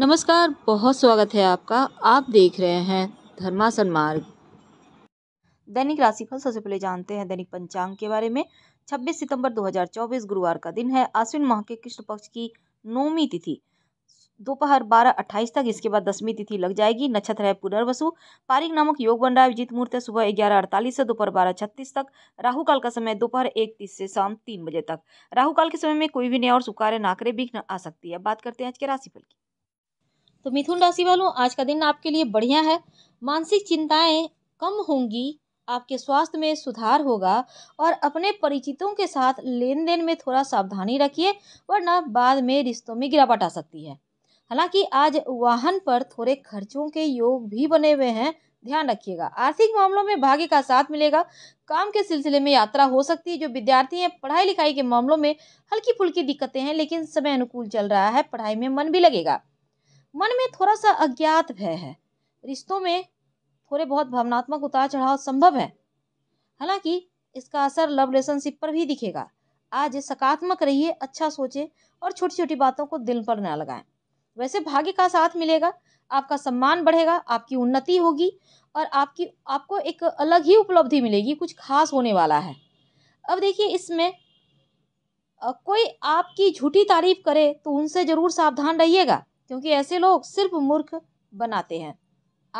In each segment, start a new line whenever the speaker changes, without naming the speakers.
नमस्कार बहुत स्वागत है आपका आप देख रहे हैं धर्मासन मार्ग दैनिक राशिफल सबसे पहले जानते हैं दैनिक पंचांग के बारे में 26 सितंबर 2024 गुरुवार का दिन है आश्विन माह के कृष्ण पक्ष की नौवीं तिथि दोपहर बारह अट्ठाईस तक इसके बाद दसवीं तिथि लग जाएगी नक्षत्र है पुनर्वसु पारिक नामक योग बन रहा है विजित मुहूर्त सुबह ग्यारह अड़तालीस से दोपहर बारह छत्तीस तक राहु काल का समय दोपहर एक तीस से शाम तीन बजे तक राहु काल के समय में कोई भी नया और सुकार्य नाकरे भी आ सकती है बात करते हैं आज के राशिफल की तो मिथुन राशि वालों आज का दिन आपके लिए बढ़िया है मानसिक चिंताएं कम होंगी आपके स्वास्थ्य में सुधार होगा और अपने परिचितों के साथ लेन देन में थोड़ा सावधानी रखिए वरना बाद में रिश्तों में गिरावट आ सकती है हालांकि आज वाहन पर थोड़े खर्चों के योग भी बने हुए हैं ध्यान रखिएगा आर्थिक मामलों में भाग्य का साथ मिलेगा काम के सिलसिले में यात्रा हो सकती है जो विद्यार्थी हैं पढ़ाई लिखाई के मामलों में हल्की फुल्की दिक्कतें हैं लेकिन समय अनुकूल चल रहा है पढ़ाई में मन भी लगेगा मन में थोड़ा सा अज्ञात भय है रिश्तों में थोड़े बहुत भावनात्मक उतार चढ़ाव संभव है हालांकि इसका असर लव रिलेशनशिप पर भी दिखेगा आज सकारात्मक रहिए अच्छा सोचे और छोटी छोटी बातों को दिल पर ना लगाएं वैसे भाग्य का साथ मिलेगा आपका सम्मान बढ़ेगा आपकी उन्नति होगी और आपकी आपको एक अलग ही उपलब्धि मिलेगी कुछ खास होने वाला है अब देखिए इसमें कोई आपकी झूठी तारीफ करे तो उनसे ज़रूर सावधान रहिएगा क्योंकि ऐसे लोग सिर्फ मूर्ख बनाते हैं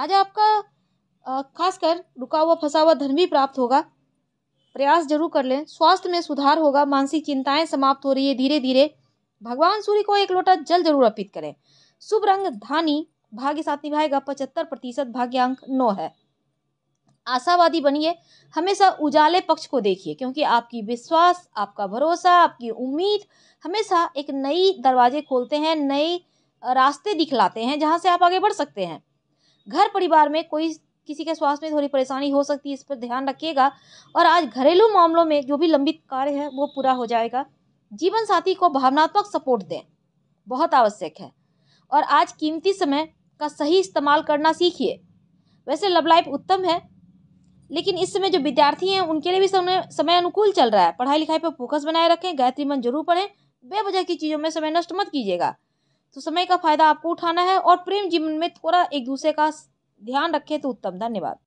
आज आपका खासकर रुका हुआ फंसा हुआ धन भी प्राप्त होगा प्रयास जरूर कर लें स्वास्थ्य में सुधार होगा मानसिक चिंताएं समाप्त हो रही है धीरे धीरे भगवान सूर्य को एक लोटा जल जरूर अर्पित करें शुभ रंग धानी भाग्य साथ निभाएगा पचहत्तर प्रतिशत भाग्यांक नौ है आशावादी बनिए हमेशा उजाले पक्ष को देखिए क्योंकि आपकी विश्वास आपका भरोसा आपकी उम्मीद हमेशा एक नई दरवाजे खोलते हैं नई रास्ते दिखलाते हैं जहाँ से आप आगे बढ़ सकते हैं घर परिवार में कोई किसी के स्वास्थ्य में थोड़ी परेशानी हो सकती है इस पर ध्यान रखिएगा और आज घरेलू मामलों में जो भी लंबित कार्य है वो पूरा हो जाएगा जीवन साथी को भावनात्मक सपोर्ट दें बहुत आवश्यक है और आज कीमती समय का सही इस्तेमाल करना सीखिए वैसे लव लाइफ उत्तम है लेकिन इस समय जो विद्यार्थी हैं उनके लिए भी समय समय अनुकूल चल रहा है पढ़ाई लिखाई पर फोकस बनाए रखें गायत्री मन जरूर पढ़ें बेवजह की चीज़ों में समय नष्ट मत कीजिएगा तो समय का फायदा आपको उठाना है और प्रेम जीवन में थोड़ा एक दूसरे का ध्यान रखें तो उत्तम धन्यवाद